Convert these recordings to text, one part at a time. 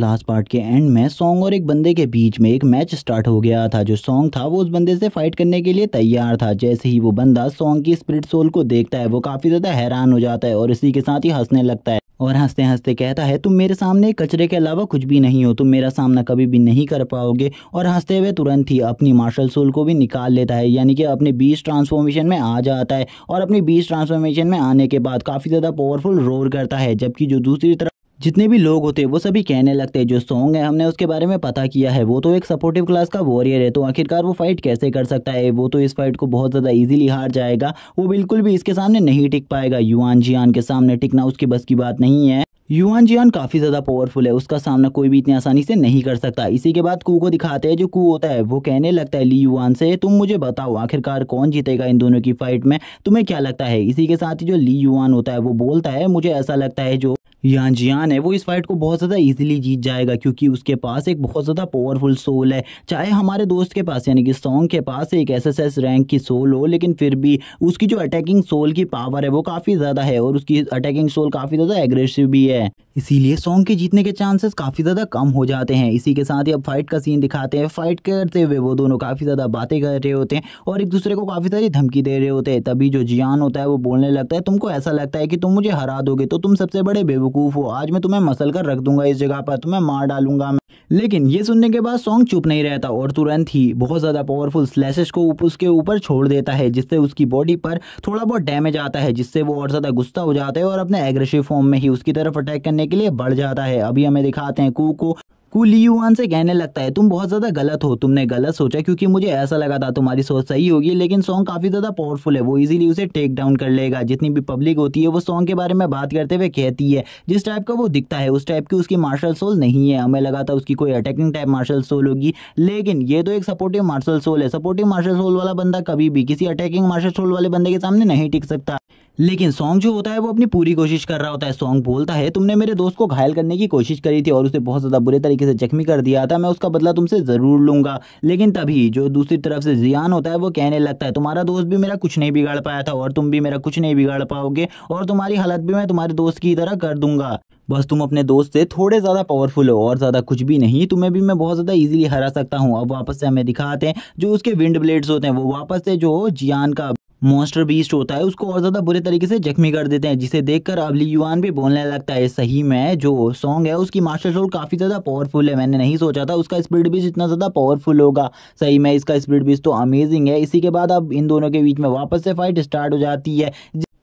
last part के end में song और एक बंदे के बीच में एक मैच स्टार्ट हो गया था जो सॉन्ग था वो उस बंदे से फाइट करने के लिए तैयार था जैसे ही वो बंदा सॉन्ग की स्प्रिट सोल को देखता है वो काफ़ी ज़्यादा हैरान हो जाता है और इसी के साथ ही हंसने लगता है और हंसते हंसते कहता है तुम मेरे सामने कचरे के अलावा कुछ भी नहीं हो तुम मेरा सामना कभी भी नहीं कर पाओगे और हंसते हुए तुरंत ही अपनी मार्शल सोल को भी निकाल लेता है यानी कि अपने बीस ट्रांसफॉर्मेशन में आ जाता है और अपनी बीस ट्रांसफॉर्मेशन में आने के बाद काफ़ी ज़्यादा पावरफुल रोर करता है जबकि जो दूसरी तरफ जितने भी लोग होते हैं वो सभी कहने लगते हैं जो सॉन्ग है हमने उसके बारे में पता किया है वो तो एक सपोर्टिव क्लास का वॉरियर है तो आखिरकार वो फाइट कैसे कर सकता है वो तो इस फाइट को बहुत ज़्यादा इजीली हार जाएगा वो बिल्कुल भी इसके सामने नहीं टिक पाएगा युवान जियान के सामने टिकना उसके बस की बात नहीं है युवान जियान काफ़ी ज़्यादा पावरफुल है उसका सामना कोई भी इतनी आसानी से नहीं कर सकता इसी के बाद कू को दिखाते हैं जो कू होता है वो कहने लगता है ली युआन से तुम मुझे बताओ आखिरकार कौन जीतेगा इन दोनों की फाइट में तुम्हें क्या लगता है इसी के साथ ही जो ली युवान होता है वो बोलता है मुझे ऐसा लगता है जो यान जियान है वो इस फाइट को बहुत ज़्यादा इजीली जीत जाएगा क्योंकि उसके पास एक बहुत ज़्यादा पावरफुल सोल है चाहे हमारे दोस्त के पास यानी कि सॉन्ग के पास एक एसएसएस रैंक की सोल हो लेकिन फिर भी उसकी जो अटैकिंग सोल की पावर है वो काफ़ी ज़्यादा है और उसकी अटैकिंग सोल काफ़ी ज़्यादा एग्रेसिव भी है है इसीलिए सॉन्ग के जीतने के चांसेस काफी ज्यादा कम हो जाते हैं इसी के साथ ही अब फाइट का सीन दिखाते हैं फाइट करते हुए वो दोनों काफी ज्यादा बातें कर रहे होते हैं और एक दूसरे को काफी सारी धमकी दे रहे होते हैं तभी जो जियान होता है वो बोलने लगता है तुमको ऐसा लगता है कि तुम मुझे हरा दोगे तो तुम सबसे बड़े बेवकूफ हो आज मैं तुम्हें मसल कर रख दूंगा इस जगह पर तुम्हें मार डालूंगा लेकिन ये सुनने के बाद सॉन्ग चुप नहीं रहता और तुरंत ही बहुत ज़्यादा पावरफुल स्लैशेस को उसके ऊपर छोड़ देता है जिससे उसकी बॉडी पर थोड़ा बहुत डैमेज आता है जिससे वो और ज़्यादा गुस्सा हो जाता है और अपने एग्रेसिव फॉर्म में ही उसकी तरफ अटैक करने के लिए बढ़ जाता है अभी हमें दिखाते हैं कू को कुलियुआन से कहने लगता है तुम बहुत ज़्यादा गलत हो तुमने गलत सोचा क्योंकि मुझे ऐसा लगा था तुम्हारी सोच सही होगी लेकिन सॉन्ग काफ़ी ज़्यादा पावरफुल है वो इजीली उसे टेक डाउन कर लेगा जितनी भी पब्लिक होती है वो सॉन्ग के बारे में बात करते हुए कहती है जिस टाइप का वो दिखता है उस टाइप की उसकी मार्शल सोल नहीं है हमें लगा था उसकी कोई अटैकिंग टाइप मार्शल सोल होगी लेकिन ये तो एक सपोर्टिव मार्शल सोल है सपोर्टिव मार्शल सोल वाला बंदा कभी भी किसी अटैकिंग मार्शल सोल वाले बंदे के सामने नहीं टिक सकता लेकिन सॉन्ग जो होता है वो अपनी पूरी कोशिश कर रहा होता है सॉन्ग बोलता है तुमने मेरे दोस्त को घायल करने की कोशिश करी थी और उसे बहुत ज़्यादा बुरे तरीके से जख्मी कर दिया था मैं उसका बदला तुमसे ज़रूर लूँगा लेकिन तभी जो दूसरी तरफ से जियान होता है वो कहने लगता है तुम्हारा दोस्त भी मेरा कुछ नहीं बिगाड़ पाया था और तुम भी मेरा कुछ नहीं बिगाड़ पाओगे और तुम्हारी हालत भी मैं तुम्हारे दोस्त की तरह कर दूंगा बस तुम अपने दोस्त से थोड़े ज़्यादा पावरफुल हो और ज़्यादा कुछ भी नहीं तुम्हें भी मैं बहुत ज़्यादा ईजिली हरा सकता हूँ अब वापस से हमें दिखाते हैं जो उसके विंड ब्लेड्स होते हैं वो वापस से जो जियान का मॉन्स्टर बीस्ट होता है उसको और ज़्यादा बुरे तरीके से जख्मी कर देते हैं जिसे देखकर अब ली युवान भी बोलने लगता है सही में जो सॉन्ग है उसकी मास्टर सोल काफ़ी ज़्यादा पावरफुल है मैंने नहीं सोचा था उसका स्पीड बीस इतना ज़्यादा पावरफुल होगा सही में इसका स्पीड बीस तो अमेजिंग है इसी के बाद अब इन दोनों के बीच में वापस से फाइट स्टार्ट हो जाती है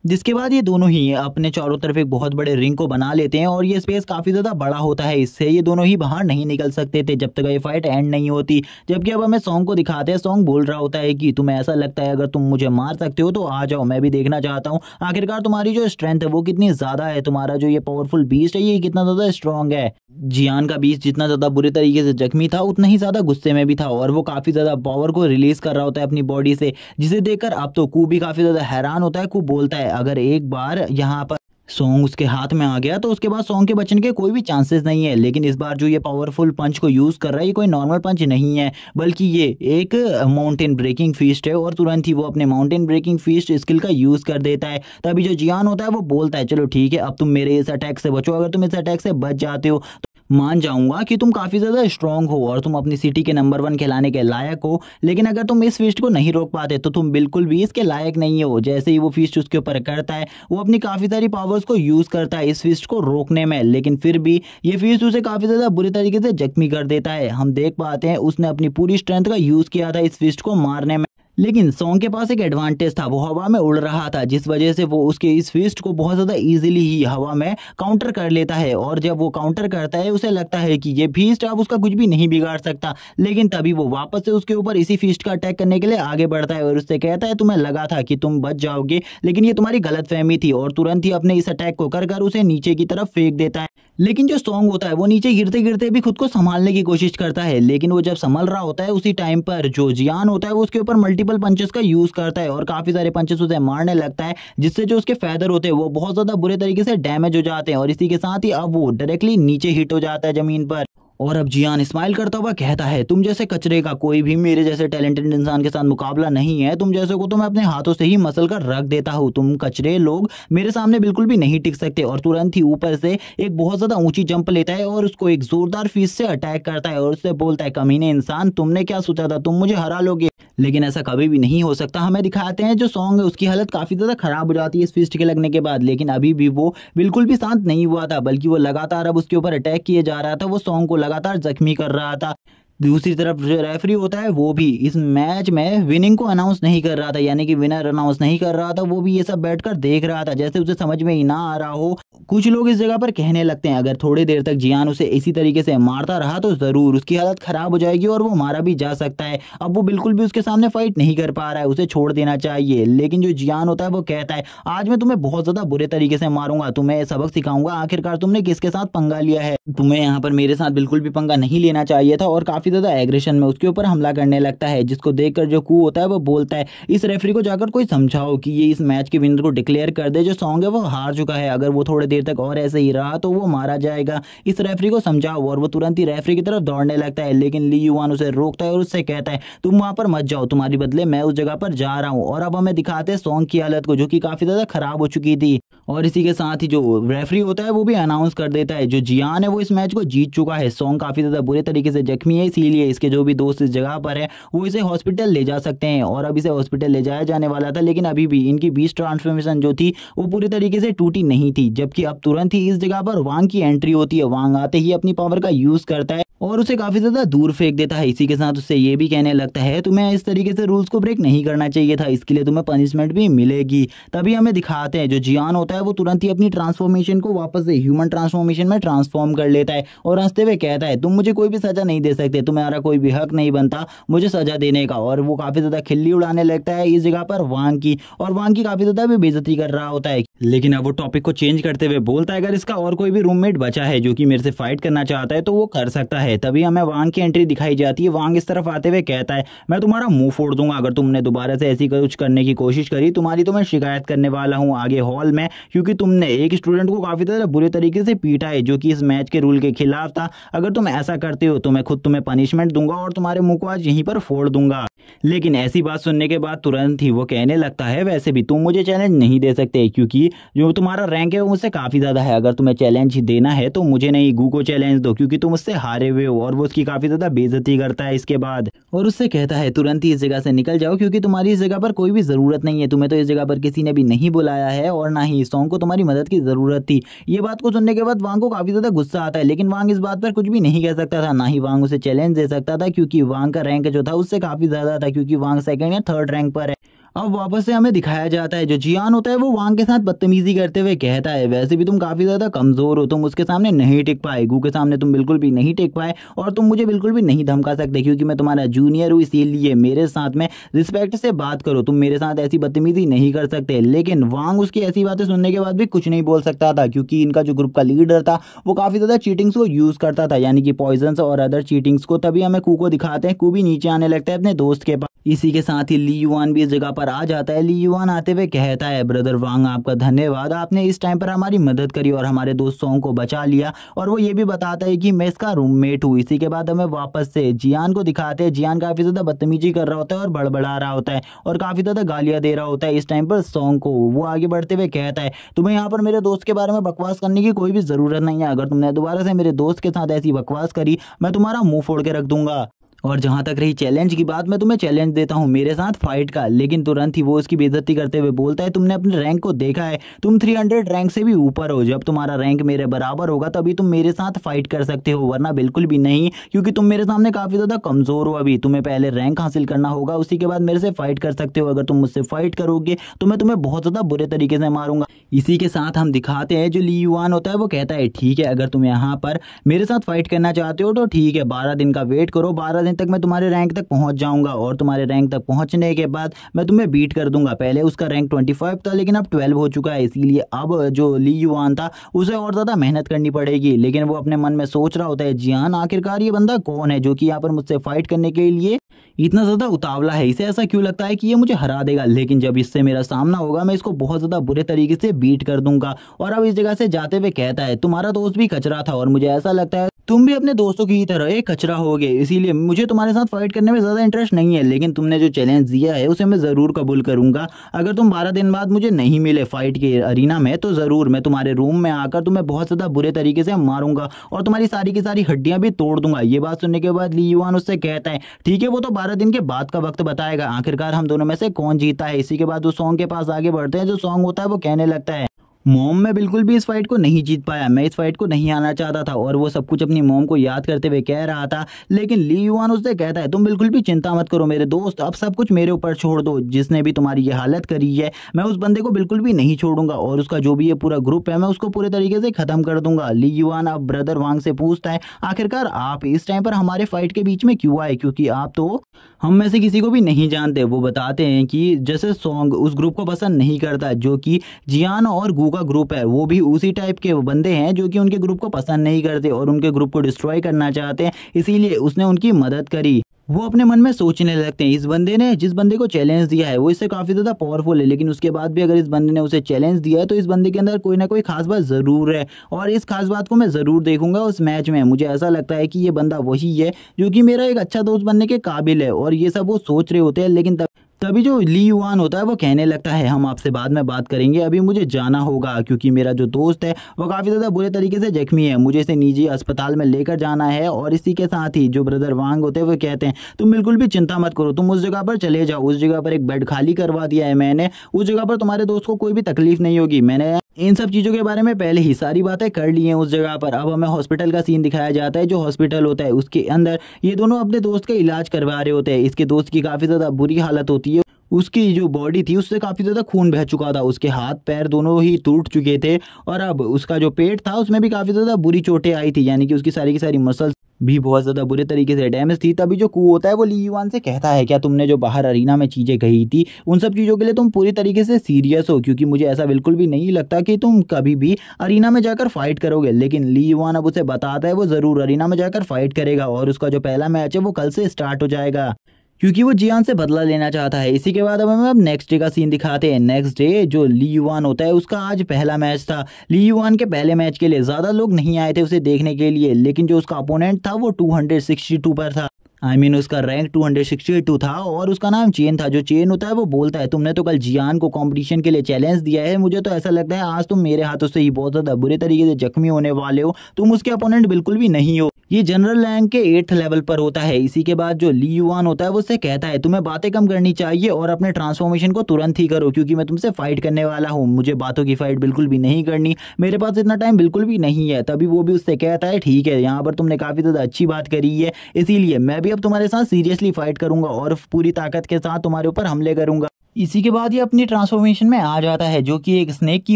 जिसके बाद ये दोनों ही अपने चारों तरफ एक बहुत बड़े रिंग को बना लेते हैं और ये स्पेस काफ़ी ज़्यादा बड़ा होता है इससे ये दोनों ही बाहर नहीं निकल सकते थे जब तक ये फाइट एंड नहीं होती जबकि अब हमें सॉन्ग को दिखाते हैं सॉन्ग बोल रहा होता है कि तुम्हें ऐसा लगता है अगर तुम मुझे मार सकते हो तो आ जाओ मैं भी देखना चाहता हूँ आखिरकार तुम्हारी जो स्ट्रेंथ है वो कितनी ज़्यादा है तुम्हारा जो ये पावरफुल बीस्ट है ये कितना ज़्यादा स्ट्रॉन्ग है जियान का बीस जितना ज़्यादा बुरे तरीके से जख्मी था उतना ही ज़्यादा गुस्से में भी था और वो काफ़ी ज़्यादा पावर को रिलीज़ कर रहा होता है अपनी बॉडी से जिसे देखकर अब तो कू भी काफ़ी ज़्यादा हैरान होता है कू बोलता है अगर एक बार यहाँ पर सॉन्ग उसके हाथ में आ गया तो उसके बाद सॉन्ग के बचने के कोई भी चांसेस नहीं है लेकिन इस बार जो ये पावरफुल पंच को यूज़ कर रहा है ये कोई नॉर्मल पंच नहीं है बल्कि ये एक माउंटेन ब्रेकिंग फीस्ट है और तुरंत ही वो अपने माउंटेन ब्रेकिंग फीस्ट स्किल का यूज़ कर देता है तभी जो जियान होता है वो बोलता है चलो ठीक है अब तुम मेरे इस अटैक से बचो अगर तुम इस अटैक से बच जाते हो तो मान जाऊंगा कि तुम काफ़ी ज़्यादा स्ट्रांग हो और तुम अपनी सिटी के नंबर वन खिलाने के लायक हो लेकिन अगर तुम इस फीस्ट को नहीं रोक पाते तो तुम बिल्कुल भी इसके लायक नहीं हो जैसे ही वो फीस उसके ऊपर करता है वो अपनी काफ़ी सारी पावर्स को यूज़ करता है इस फीस्ट को रोकने में लेकिन फिर भी ये फीस उसे काफ़ी ज़्यादा बुरे तरीके से जख्मी कर देता है हम देख पाते हैं उसने अपनी पूरी स्ट्रेंथ का यूज़ किया था इस फिस्ट को मारने में लेकिन सॉन्ग के पास एक एडवांटेज था वो हवा में उड़ रहा था जिस वजह से वो उसके इस फिस्ट को बहुत ज़्यादा ईजिली ही हवा में काउंटर कर लेता है और जब वो काउंटर करता है उसे लगता है कि ये फिस्ट अब उसका कुछ भी नहीं बिगाड़ सकता लेकिन तभी वो वापस से उसके ऊपर इसी फिस्ट का अटैक करने के लिए आगे बढ़ता है और उससे कहता है तुम्हें लगा था कि तुम बच जाओगे लेकिन ये तुम्हारी गलत थी और तुरंत ही अपने इस अटैक को कर कर उसे नीचे की तरफ फेंक देता है लेकिन जो स्ट्रॉन्ग होता है वो नीचे गिरते गिरते भी खुद को संभालने की कोशिश करता है लेकिन वो जब संभल रहा होता है उसी टाइम पर जो जियान होता है वो उसके ऊपर मल्टीपल पंचेस का यूज करता है और काफी सारे पंचेस उसे मारने लगता है जिससे जो उसके फैदर होते हैं वो बहुत ज्यादा बुरे तरीके से डैमेज हो जाते हैं और इसी के साथ ही अब वो डायरेक्टली नीचे हिट हो जाता है जमीन पर और अब जियान स्माइल करता हुआ कहता है तुम जैसे कचरे का कोई भी मेरे जैसे टैलेंटेड इंसान के साथ मुकाबला नहीं है तुम जैसे को तो मैं अपने हाथों से ही मसल कर रख देता हूँ तुम कचरे लोग मेरे सामने बिल्कुल भी नहीं टिक सकते और तुरंत ही ऊपर से एक बहुत ज़्यादा ऊंची जंप लेता है और उसको एक जोरदार फीस से अटैक करता है और उससे बोलता है कमीने इंसान तुमने क्या सोचा था तुम मुझे हरा लोगे लेकिन ऐसा कभी भी नहीं हो सकता हमें दिखाते हैं जो सॉन्ग है उसकी हालत काफ़ी ज़्यादा ख़राब हो जाती है इस फिस्ट के लगने के बाद लेकिन अभी भी वो बिल्कुल भी शांत नहीं हुआ था बल्कि वो लगातार अब उसके ऊपर अटैक किया जा रहा था वो सॉन्ग को लगातार जख्मी कर रहा था दूसरी तरफ जो रेफरी होता है वो भी इस मैच में विनिंग को अनाउंस नहीं कर रहा था यानी कि विनर अनाउंस नहीं कर रहा था वो भी ये सब बैठकर देख रहा था जैसे उसे समझ में ही ना आ रहा हो कुछ लोग इस जगह पर कहने लगते हैं अगर थोड़ी देर तक जियान उसे इसी तरीके से मारता रहा तो जरूर उसकी हालत खराब हो जाएगी और वो मारा भी जा सकता है अब वो बिल्कुल भी उसके सामने फाइट नहीं कर पा रहा है उसे छोड़ देना चाहिए लेकिन जो जियान होता है वो कहता है आज मैं तुम्हें बहुत ज्यादा बुरे तरीके से मारूंगा तुम्हें सबक सिखाऊंगा आखिरकार तुमने किसके साथ पंगा लिया है तुम्हें यहाँ पर मेरे साथ बिल्कुल भी पंगा नहीं लेना चाहिए था और काफी काफ़ी ज़्यादा एग्रेशन में उसके ऊपर हमला करने लगता है जिसको देखकर जो कू होता है वो बोलता है इस रेफरी को जाकर कोई समझाओ कि ये इस मैच के विनर को डिक्लेयर कर दे जो सॉन्ग है वो हार चुका है अगर वो थोड़ी देर तक और ऐसे ही रहा तो वो मारा जाएगा इस रेफरी को समझाओ और वो तुरंत ही रेफरी की तरफ दौड़ने लगता है लेकिन ली युवान उसे रोकता है और उससे कहता है तुम वहां पर मत जाओ तुम्हारी बदले मैं उस जगह पर जा रहा हूँ और अब हमें दिखाते हैं सॉन्ग की हालत को जो की काफ़ी ज़्यादा खराब हो चुकी थी और इसी के साथ ही जो रेफरी होता है वो भी अनाउंस कर देता है जो जियान है वो इस मैच को जीत चुका है सॉन्ग काफ़ी ज़्यादा बुरे तरीके से जख्मी है इसीलिए इसके जो भी दोस्त इस जगह पर है वो इसे हॉस्पिटल ले जा सकते हैं और अब इसे हॉस्पिटल ले जाया जाने वाला था लेकिन अभी भी इनकी बीच ट्रांसफॉर्मेशन जो थी वो पूरी तरीके से टूटी नहीं थी जबकि अब तुरंत ही इस जगह पर वांग की एंट्री होती है वांग आते ही अपनी पावर का यूज़ करता है और उसे काफ़ी ज़्यादा दूर फेंक देता है इसी के साथ उससे ये भी कहने लगता है तुम्हें इस तरीके से रूल्स को ब्रेक नहीं करना चाहिए था इसके लिए तुम्हें पनिशमेंट भी मिलेगी तभी हमें दिखाते हैं जो जियान होता है वो तुरंत ही अपनी ट्रांसफॉर्मेशन को वापस से ह्यूमन ट्रांसफॉर्मेशन में ट्रांसफॉर्म कर लेता है और हंसते हुए कहता है तुम मुझे कोई भी सज़ा नहीं दे सकते तुम्हारा कोई भी हक नहीं बनता मुझे सज़ा देने का और वो काफ़ी ज़्यादा खिल्ली उड़ाने लगता है इस जगह पर वांग की और वांग की काफ़ी ज़्यादा भी बेजती कर रहा होता है लेकिन अब वो टॉपिक को चेंज करते हुए बोलता है अगर इसका और कोई भी रूममेट बचा है जो कि मेरे से फाइट करना चाहता है तो वो कर सकता है तभी हमें वांग की एंट्री दिखाई जाती है वांग इस तरफ आते हुए कहता है मैं तुम्हारा मुंह फोड़ दूंगा अगर तुमने दोबारा से ऐसी कुछ करने की कोशिश करी तुम्हारी तो मैं शिकायत करने वाला हूँ आगे हॉल में क्योंकि तुमने एक स्टूडेंट को काफ़ी ज़्यादा बुरे तरीके से पीटा है जो कि इस मैच के रूल के खिलाफ था अगर तुम ऐसा करते हो तो मैं खुद तुम्हें पनिशमेंट दूंगा और तुम्हारे मुंह को आज यहीं पर फोड़ दूंगा लेकिन ऐसी बात सुनने के बाद तुरंत ही वो कहने लगता है वैसे भी तुम मुझे चैलेंज नहीं दे सकते क्योंकि जो तुम्हारा रैंक है वो मुझसे काफ़ी ज़्यादा है अगर तुम्हें चैलेंज देना है तो मुझे नहीं गू को चैलेंज दो क्योंकि तुम उससे हारे हुए हो और वो उसकी काफ़ी ज़्यादा बेजती करता है इसके बाद और उससे कहता है तुरंत ही इस जगह से निकल जाओ क्योंकि तुम्हारी इस जगह पर कोई भी ज़रूरत नहीं है तुम्हें तो इस जगह पर किसी ने भी नहीं बुलाया है और ना ही सॉन्ग को तुम्हारी मदद की ज़रूरत थी ये बात को सुनने के बाद वांग को काफ़ी ज़्यादा गुस्सा आता है लेकिन वांग इस बात पर कुछ भी नहीं कह सकता था ना ही वांग उसे चैलेंज दे सकता था क्योंकि वांग का रैंक जो था उससे काफ़ी ज़्यादा था क्योंकि वांग सेकेंड या थर्ड रैंक पर है अब वापस से हमें दिखाया जाता है जो जियान होता है वो वांग के साथ बदतमीजी करते हुए कहता है वैसे भी तुम काफ़ी ज़्यादा कमज़ोर हो तुम उसके सामने नहीं टिक पाए गु के सामने तुम बिल्कुल भी नहीं टिक पाए और तुम मुझे बिल्कुल भी नहीं धमका सकते क्योंकि मैं तुम्हारा जूनियर हूँ इसीलिए मेरे साथ में रिस्पेक्ट से बात करो तुम मेरे साथ ऐसी बदतमीजी नहीं कर सकते लेकिन वांग उसकी ऐसी बातें सुनने के बाद भी कुछ नहीं बोल सकता था क्योंकि इनका जो ग्रुप का लीडर था वो काफ़ी ज़्यादा चीटिंग्स को यूज़ करता था यानी कि पॉइजन और अदर चीटिंग्स को तभी हमें कू को दिखाते हैं कू भी नीचे आने लगता है अपने दोस्त के पास इसी के साथ ही ली युआन भी इस जगह पर आ जाता है ली युआन आते हुए कहता है ब्रदर वांग आपका धन्यवाद आपने इस टाइम पर हमारी मदद करी और हमारे दोस्तों को बचा लिया और वो ये भी बताता है कि मैं इसका रूममेट हूँ इसी के बाद हमें वापस से जियान को दिखाते हैं जियान काफ़ी ज़्यादा बदतमीजी कर रहा होता है और बड़बड़ा रहा होता है और काफ़ी ज़्यादा गालियाँ दे रहा होता है इस टाइम पर सॉन्ग को वो आगे बढ़ते हुए कहता है तुम्हें यहाँ पर मेरे दोस्त के बारे में बकवास करने की कोई भी ज़रूरत नहीं है अगर तुमने दोबारा से मेरे दोस्त के साथ ऐसी बकवास करी मैं तुम्हारा मुँह फोड़ के रख दूंगा और जहाँ तक रही चैलेंज की बात मैं तुम्हें चैलेंज देता हूँ मेरे साथ फाइट का लेकिन तुरंत ही वो उसकी बेजती करते हुए बोलता है तुमने अपने रैंक को देखा है तुम 300 रैंक से भी ऊपर हो जब तुम्हारा रैंक मेरे बराबर होगा तभी तुम मेरे साथ फाइट कर सकते हो वरना बिल्कुल भी नहीं क्योंकि तुम मेरे सामने काफ़ी ज़्यादा कमज़ोर हो अभी तुम्हें पहले रैंक हासिल करना होगा उसी के बाद मेरे से फाइट कर सकते हो अगर तुम मुझसे फाइट करोगे तो मैं तुम्हें बहुत ज़्यादा बुरे तरीके से मारूंगा इसी के साथ हम दिखाते हैं जो ली युवान होता है वो कहता है ठीक है अगर तुम यहाँ पर मेरे साथ फाइट करना चाहते हो तो ठीक है बारह दिन का वेट करो बारह दिन करने तक मैं तुम्हारे रैंक तक पहुंच जाऊंगा और तुम्हारे रैंक तक पहुंचने के बाद मैं तुम्हें बीट कर दूंगा पहले उसका रैंक ट्वेंटी फाइव था लेकिन अब ट्वेल्व हो चुका है इसीलिए अब जो ली युवान था उसे और ज़्यादा मेहनत करनी पड़ेगी लेकिन वो अपने मन में सोच रहा होता है जियान आखिरकार ये बंदा कौन है जो कि यहाँ पर मुझसे फाइट करने के लिए इतना ज़्यादा उतावला है इसे ऐसा क्यों लगता है कि ये मुझे हरा देगा लेकिन जब इससे मेरा सामना होगा मैं इसको बहुत ज़्यादा बुरे तरीके से बीट कर दूंगा और अब इस जगह से जाते हुए कहता है तुम्हारा दोस्त भी कचरा था और मुझे ऐसा लगता है तुम भी अपने दोस्तों की तरह एक कचरा हो गए इसीलिए मुझे तुम्हारे साथ फाइट करने में ज़्यादा इंटरेस्ट नहीं है लेकिन तुमने जो चैलेंज दिया है उसे मैं ज़रूर कबूल करूँगा अगर तुम बारह दिन बाद मुझे नहीं मिले फाइट के अरीना में तो ज़रूर मैं तुम्हारे रूम में आकर तुम्हें बहुत ज़्यादा बुरे तरीके से मारूंगा और तुम्हारी सारी की सारी हड्डियाँ भी तोड़ दूंगा ये बात सुनने के बाद ली युवान उससे कहता है ठीक है वो तो बारह दिन के बाद का वक्त बताएगा आखिरकार हम दोनों में से कौन जीता है इसी के बाद वो सॉन्ग के पास आगे बढ़ते हैं जो सॉन्ग होता है वो कहने लगता है मोम में बिल्कुल भी इस फाइट को नहीं जीत पाया मैं इस फाइट को नहीं आना चाहता था और वो सब कुछ अपनी मोम को याद करते हुए कह रहा था लेकिन ली युवान उससे कहता है तुम बिल्कुल भी चिंता मत करो मेरे दोस्त अब सब कुछ मेरे ऊपर छोड़ दो जिसने भी तुम्हारी ये हालत करी है मैं उस बंदे को बिल्कुल भी नहीं छोड़ूंगा और उसका जो भी ये पूरा ग्रुप है मैं उसको पूरे तरीके से ख़त्म कर दूंगा ली युवान अब ब्रदर वांग से पूछता है आखिरकार आप इस टाइम पर हमारे फाइट के बीच में क्यों आए क्योंकि आप तो हम में से किसी को भी नहीं जानते वो बताते हैं कि जैसे सॉन्ग उस ग्रुप को पसंद नहीं करता जो कि जियान और गु का ग्रुप है वो भी उसी टाइप के बंदे हैं जो कि उनके ग्रुप को पसंद नहीं करते और उनके ग्रुप को डिस्ट्रॉय करना चाहते हैं इसीलिए उसने उनकी मदद करी वो अपने मन में सोचने लगते हैं इस बंदे ने जिस बंदे को चैलेंज दिया है वो इससे काफ़ी ज़्यादा पावरफुल है लेकिन उसके बाद भी अगर इस बंदे ने उसे चैलेंज दिया है तो इस बंदे के अंदर कोई ना कोई खास बात ज़रूर है और इस खास बात को मैं ज़रूर देखूंगा उस मैच में मुझे ऐसा लगता है कि ये बंदा वही है जो कि मेरा एक अच्छा दोस्त बनने के काबिल है और ये सब वो सोच रहे होते हैं लेकिन तभी तो जो ली युआन होता है वो कहने लगता है हम आपसे बाद में बात करेंगे अभी मुझे जाना होगा क्योंकि मेरा जो दोस्त है वो काफ़ी ज़्यादा बुरे तरीके से जख्मी है मुझे इसे निजी अस्पताल में लेकर जाना है और इसी के साथ ही जो ब्रदर वांग होते हैं वो कहते हैं तुम बिल्कुल भी चिंता मत करो तुम उस जगह पर चले जाओ उस जगह पर एक बेड खाली करवा दिया है मैंने उस जगह पर तुम्हारे दोस्त को कोई भी तकलीफ नहीं होगी मैंने इन सब चीज़ों के बारे में पहले ही सारी बातें कर ली हैं उस जगह पर अब हमें हॉस्पिटल का सीन दिखाया जाता है जो हॉस्पिटल होता है उसके अंदर ये दोनों अपने दोस्त का इलाज करवा रहे होते हैं इसके दोस्त की काफ़ी ज़्यादा बुरी हालत होती है उसकी जो बॉडी थी उससे काफ़ी ज़्यादा खून बह चुका था उसके हाथ पैर दोनों ही टूट चुके थे और अब उसका जो पेट था उसमें भी काफ़ी ज़्यादा बुरी चोटें आई थी यानी कि उसकी सारी की सारी मसल्स भी बहुत ज़्यादा बुरे तरीके से डैमेज थी तभी जो कू होता है वो ली युवान से कहता है क्या तुमने जो बाहर अरीना में चीज़ें कही थी उन सब चीज़ों के लिए तुम पूरी तरीके से सीरियस हो क्योंकि मुझे ऐसा बिल्कुल भी नहीं लगता कि तुम कभी भी अरीना में जाकर फाइट करोगे लेकिन ली युवान अब उसे बताता है वो ज़रूर अरीना में जाकर फाइट करेगा और उसका जो पहला मैच है वो कल से स्टार्ट हो जाएगा क्योंकि वो जियान से बदला लेना चाहता है इसी के बाद हमें अब नेक्स्ट डे का सीन दिखाते हैं नेक्स्ट डे जो ली युवान होता है उसका आज पहला मैच था ली युवान के पहले मैच के लिए ज़्यादा लोग नहीं आए थे उसे देखने के लिए लेकिन जो उसका अपोनेंट था वो 262 पर था आई I मीन mean, उसका rank two hundred sixty two था और उसका नाम चेन था जो चेन होता है वो बोलता है तुमने तो कल जियान को कंपटीशन के लिए चैलेंज दिया है मुझे तो ऐसा लगता है आज तुम मेरे हाथों से ही बहुत ज़्यादा बुरे तरीके से जख्मी होने वाले हो तुम उसके अपोनेंट बिल्कुल भी नहीं हो ये जनरल रैंक के एट्थ लेवल पर होता है इसी के बाद जो ली युवान होता है वो उससे कहता है तुम्हें बातें कम करनी चाहिए और अपने ट्रांसफॉर्मेशन को तुरंत ही करो क्योंकि मैं तुमसे फाइट करने वाला हूँ मुझे बातों की फाइट बिल्कुल भी नहीं करनी मेरे पास इतना टाइम बिल्कुल भी नहीं है तभी वो भी उससे कहता है ठीक है यहाँ पर तुमने काफ़ी ज़्यादा अच्छी बात करी है इसीलिए मैं भी अभी अब तुम्हारे साथ सीरियसली फाइट करूंगा और पूरी ताकत के साथ तुम्हारे ऊपर हमले करूंगा इसी के बाद ये अपनी ट्रांसफॉर्मेशन में आ जाता है जो कि एक स्नेक की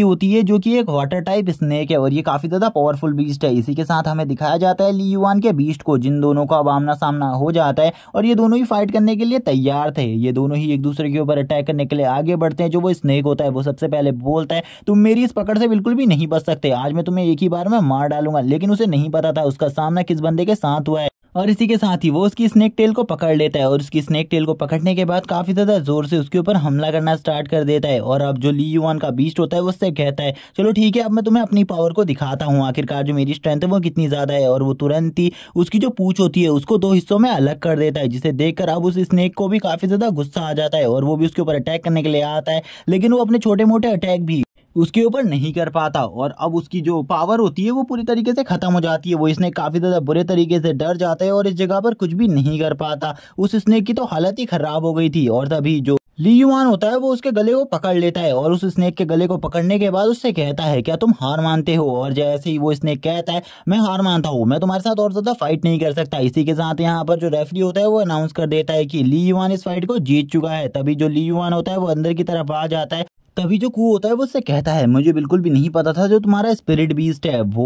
होती है जो कि एक वाटर टाइप स्नेक है और ये काफी ज्यादा पावरफुल बीस्ट है इसी के साथ हमें दिखाया जाता है ली युवान के बीस्ट को जिन दोनों का अब आमना सामना हो जाता है और ये दोनों ही फाइट करने के लिए तैयार थे ये दोनों ही एक दूसरे के ऊपर अटैक करने के लिए आगे बढ़ते हैं जो वो स्नेक होता है वो सबसे पहले बोलता है तुम मेरी इस पकड़ से बिल्कुल भी नहीं बच सकते आज मैं तुम्हें एक ही बार में मार डालूंगा लेकिन उसे नहीं पता था उसका सामना किस बंदे के साथ हुआ है और इसी के साथ ही वो उसकी स्नेक टेल को पकड़ लेता है और उसकी स्नेक टेल को पकड़ने के बाद काफ़ी ज़्यादा जोर से उसके ऊपर हमला करना स्टार्ट कर देता है और अब जो ली युवान का बीस्ट होता है उससे कहता है चलो ठीक है अब मैं तुम्हें अपनी पावर को दिखाता हूँ आखिरकार जो मेरी स्ट्रेंथ है वो कितनी ज़्यादा है और वो तुरंत ही उसकी जो पूछ होती है उसको दो हिस्सों में अलग कर देता है जिसे देखकर अब उस स्नेक को भी काफ़ी ज़्यादा गुस्सा आ जाता है और वो भी उसके ऊपर अटैक करने के लिए आता है लेकिन वो अपने छोटे मोटे अटैक भी उसके ऊपर नहीं कर पाता और अब उसकी जो पावर होती है वो पूरी तरीके से ख़त्म हो जाती है वो इसने काफ़ी ज़्यादा बुरे तरीके से डर जाता है और इस जगह पर कुछ भी नहीं कर पाता उस स्नेक की तो हालत ही ख़राब हो गई थी और तभी जो ली युवान होता है वो उसके गले को पकड़ लेता है और उस स्नेक के गले को पकड़ने के बाद उससे कहता है क्या तुम हार मानते हो और जैसे ही वो स्नेक कहता है मैं हार मानता हूँ मैं तुम्हारे साथ और ज़्यादा फाइट नहीं कर सकता इसी के साथ यहाँ पर जो रेफरी होता है वो अनाउंस कर देता है कि ली युवान इस फाइट को जीत चुका है तभी जो ली युवान होता है वो अंदर की तरफ आ जाता है तभी जो कू होता है वो उससे कहता है मुझे बिल्कुल भी नहीं पता था जो तुम्हारा स्पिरिट बीस्ट है वो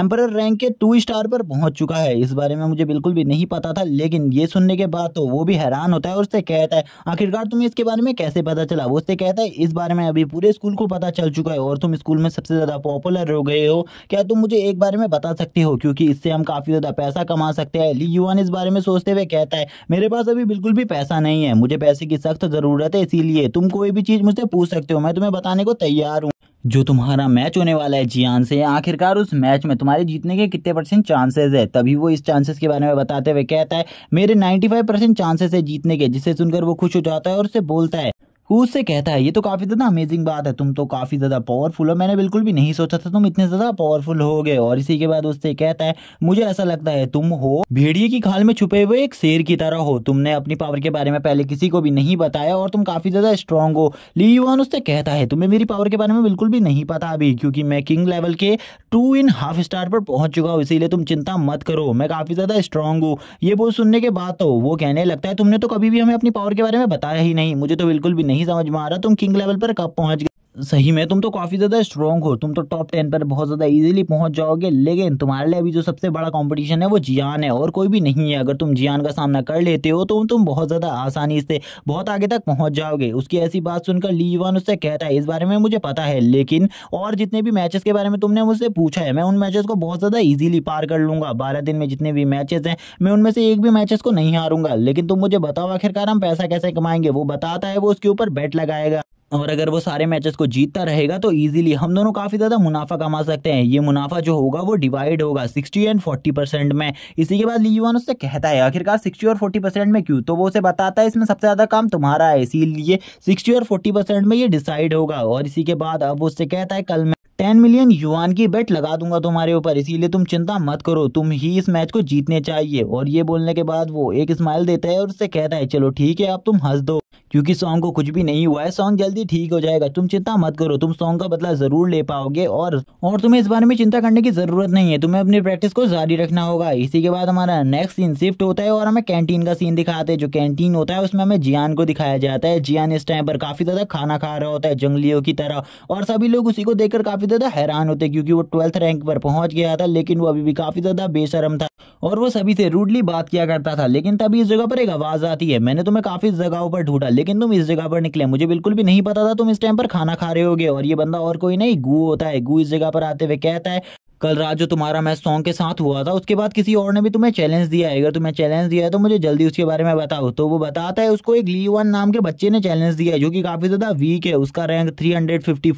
एम्पर रैंक के टू स्टार पर पहुंच चुका है इस बारे में मुझे बिल्कुल भी नहीं पता था लेकिन ये सुनने के बाद तो वो भी हैरान होता है और उससे कहता है आखिरकार तुम्हें इसके बारे में कैसे पता चला वो उससे कहता है इस बारे में अभी पूरे स्कूल को पता चल चुका है और तुम स्कूल में सबसे ज़्यादा पॉपुलर हो गए हो क्या तुम मुझे एक बारे में बता सकते हो क्योंकि इससे हम काफ़ी ज़्यादा पैसा कमा सकते हैं ली युवान इस बारे में सोचते हुए कहता है मेरे पास अभी बिल्कुल भी पैसा नहीं है मुझे पैसे की सख्त ज़रूरत है इसीलिए तुम कोई भी चीज़ मुझसे पूछ सकते सकते हो मैं तुम्हें बताने को तैयार हूँ जो तुम्हारा मैच होने वाला है जियान से आखिरकार उस मैच में तुम्हारे जीतने के कितने परसेंट चांसेस है तभी वो इस चांसेस के बारे में बताते हुए कहता है मेरे 95 परसेंट चांसेस है जीतने के जिसे सुनकर वो खुश हो जाता है और उसे बोलता है वो उससे कहता है ये तो काफ़ी ज़्यादा अमेजिंग बात है तुम तो काफ़ी ज़्यादा पावरफुल हो मैंने बिल्कुल भी नहीं सोचा था तुम इतने ज़्यादा पावरफुल हो गए और इसी के बाद उससे कहता है मुझे ऐसा लगता है तुम हो भेड़िए की खाल में छुपे हुए एक शेर की तरह हो तुमने अपनी पावर के बारे में पहले किसी को भी नहीं बताया और तुम काफ़ी ज़्यादा स्ट्रांग हो ली यूआन उससे कहता है तुम्हें मेरी पावर के बारे में बिल्कुल भी नहीं पता अभी क्योंकि मैं किंग लेवल के टू इन हाफ स्टार पर पहुंच चुका हूँ इसीलिए तुम चिंता मत करो मैं काफ़ी ज़्यादा स्ट्रांग हूँ ये बोल सुनने के बाद तो वो कहने लगता है तुमने तो कभी भी हमें अपनी पावर के बारे में बताया ही नहीं मुझे तो बिल्कुल भी नहीं समझ में आ रहा तुम किंग लेवल पर कब पहुंच सही में तुम तो काफ़ी ज़्यादा स्ट्रॉन्ग हो तुम तो टॉप टेन पर बहुत ज़्यादा इजीली पहुंच जाओगे लेकिन तुम्हारे लिए अभी जो सबसे बड़ा कंपटीशन है वो जियान है और कोई भी नहीं है अगर तुम जियान का सामना कर लेते हो तो तुम बहुत ज़्यादा आसानी से बहुत आगे तक पहुंच जाओगे उसकी ऐसी बात सुनकर ली लीवान उससे कहता है इस बारे में मुझे पता है लेकिन और जितने भी मैचेस के बारे में तुमने मुझसे पूछा है मैं उन मैचेस को बहुत ज़्यादा ईजिली पार कर लूँगा बारह दिन में जितने भी मैचेस हैं मैं उनमें से एक भी मैचेस को नहीं हारूंगा लेकिन तुम मुझे बताओ आखिरकार हम पैसा कैसे कमाएंगे वो बताता है वो उसके ऊपर बैट लगाएगा और अगर वो सारे मैचेस को जीतता रहेगा तो इजीली हम दोनों काफ़ी ज़्यादा मुनाफा कमा सकते हैं ये मुनाफा जो होगा वो डिवाइड होगा सिक्सटी एंड फोर्टी परसेंट में इसी के बाद लीजुआन उससे कहता है आखिरकार सिक्सटी और फोर्टी परसेंट में क्यों तो वो उसे बताता है इसमें सबसे ज़्यादा काम तुम्हारा है इसीलिए सिक्सटी और फोर्टी परसेंट में ये डिसाइड होगा और इसी के बाद अब उससे कहता है कल टेन मिलियन युआन की बेट लगा दूंगा तुम्हारे ऊपर इसीलिए तुम चिंता मत करो तुम ही इस मैच को जीतने चाहिए और ये बोलने के बाद वो एक स्माइल देता है और उससे कहता है चलो ठीक है अब तुम हंस दो क्योंकि सॉन्ग को कुछ भी नहीं हुआ है सॉन्ग जल्दी ठीक हो जाएगा तुम चिंता मत करो तुम सॉन्ग का बदला जरूर ले पाओगे और और तुम्हें इस बारे में चिंता करने की जरूरत नहीं है तुम्हें अपनी प्रैक्टिस को जारी रखना होगा इसी के बाद हमारा नेक्स्ट सीन शिफ्ट होता है और हमें कैंटीन का सीन दिखाते हैं जो कैंटीन होता है उसमें हमें जियान को दिखाया जाता है जियान इस टाइम पर काफी ज्यादा खाना खा रहा होता है जंगलियों की तरह और सभी लोग उसी को देखकर काफी ज़्यादा हैरान होते क्योंकि वो ट्वेल्थ रैंक पर पहुंच गया था लेकिन वो अभी भी काफ़ी ज़्यादा बेशरम था और वो सभी से रूडली बात किया करता था लेकिन तभी इस जगह पर एक आवाज़ आती है मैंने तुम्हें काफ़ी जगहों पर ढूंढा लेकिन तुम इस जगह पर निकले मुझे बिल्कुल भी नहीं पता था तुम इस टाइम पर खाना खा रहे होगे और ये बंदा और कोई नहीं गु होता है गु इस जगह पर आते हुए कहता है कल रात जो तुम्हारा मैच सॉन्ग के साथ हुआ था उसके बाद किसी और ने भी तुम्हें चैलेंज दिया है अगर तुम्हें चैलेंज दिया है तो मुझे जल्दी उसके बारे में बताओ तो वो बताता है उसको एक ली वन नाम के बच्चे ने चैलेंज दिया है जो कि काफ़ी ज़्यादा वीक है उसका रैंक थ्री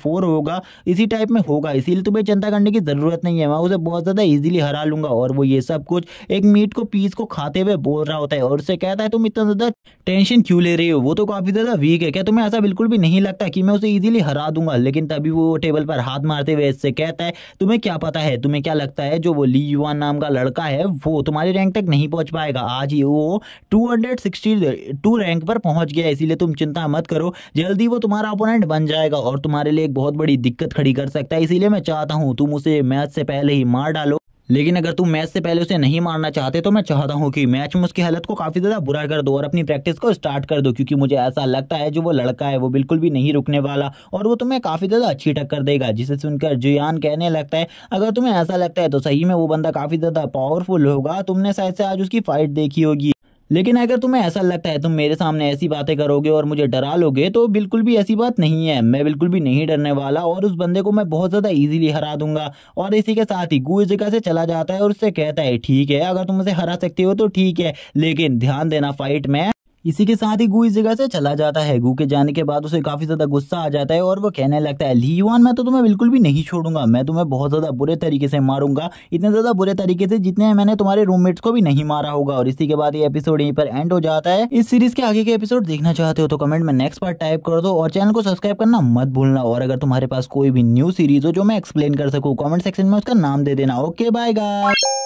होगा इसी टाइप में होगा इसीलिए तुम्हें चिंता करने की ज़रूरत नहीं है मैं उसे बहुत ज़्यादा ईजिली हरा लूंगा और वो ये सब कुछ एक मीट को पीस को खाते हुए बोल रहा होता है और उसे कहता है तुम इतना ज़्यादा टेंशन क्यों ले रही हो वो तो काफ़ी ज़्यादा वीक है क्या तुम्हें ऐसा बिल्कुल भी नहीं लगता कि मैं उसे ईजिली हरा दूंगा लेकिन तभी वो टेबल पर हाथ मारते हुए इससे कहता है तुम्हें क्या पता है है तुम्हें क्या लगता है जो वो ली युवान नाम का लड़का है वो तुम्हारी रैंक तक नहीं पहुंच पाएगा आज ही वो 262 रैंक पर पहुंच गया इसीलिए तुम चिंता मत करो जल्दी वो तुम्हारा अपोनेंट बन जाएगा और तुम्हारे लिए एक बहुत बड़ी दिक्कत खड़ी कर सकता है इसीलिए मैं चाहता हूँ तुम उसे मैच से पहले ही मार डालो लेकिन अगर तुम मैच से पहले उसे नहीं मारना चाहते तो मैं चाहता हूँ कि मैच में उसकी हालत को काफ़ी ज़्यादा बुरा कर दो और अपनी प्रैक्टिस को स्टार्ट कर दो क्योंकि मुझे ऐसा लगता है जो वो लड़का है वो बिल्कुल भी नहीं रुकने वाला और वो तुम्हें काफ़ी ज़्यादा अच्छी टक्कर देगा जिसे सुनकर जुयान कहने लगता है अगर तुम्हें ऐसा लगता है तो सही में वो बंदा काफ़ी ज़्यादा पावरफुल होगा तुमने शायद से आज उसकी फ़ाइट देखी होगी लेकिन अगर तुम्हें ऐसा लगता है तुम मेरे सामने ऐसी बातें करोगे और मुझे डरा लोगे तो बिल्कुल भी ऐसी बात नहीं है मैं बिल्कुल भी नहीं डरने वाला और उस बंदे को मैं बहुत ज़्यादा ईजिली हरा दूंगा और इसी के साथ ही गु जगह से चला जाता है और उससे कहता है ठीक है अगर तुम उसे हरा सकते हो तो ठीक है लेकिन ध्यान देना फाइट में इसी के साथ ही गु इस जगह से चला जाता है गु के जाने के बाद उसे काफी ज्यादा गुस्सा आ जाता है और वो कहने लगता है लीवान मैं तो तुम्हें बिल्कुल भी नहीं छोड़ूंगा मैं तुम्हें बहुत ज्यादा बुरे तरीके से मारूंगा इतने ज्यादा बुरे तरीके से जितने मैंने तुम्हारे रूममेट्स को भी नहीं मारा होगा और इसी के बाद ये एपिसोड यहीं पर एंड हो जाता है इस सीरीज के आगे के एपिसोड देखना चाहते हो तो कमेंट में नेक्स्ट पार्ट टाइप कर दो और चैनल को सब्सक्राइब करना मत भूलना और अगर तुम्हारे पास कोई भी न्यू सीरीज हो जो मैं एक्सप्लेन कर सकूँ कॉमेंट सेक्शन में उसका नाम दे देना ओके बाय गाय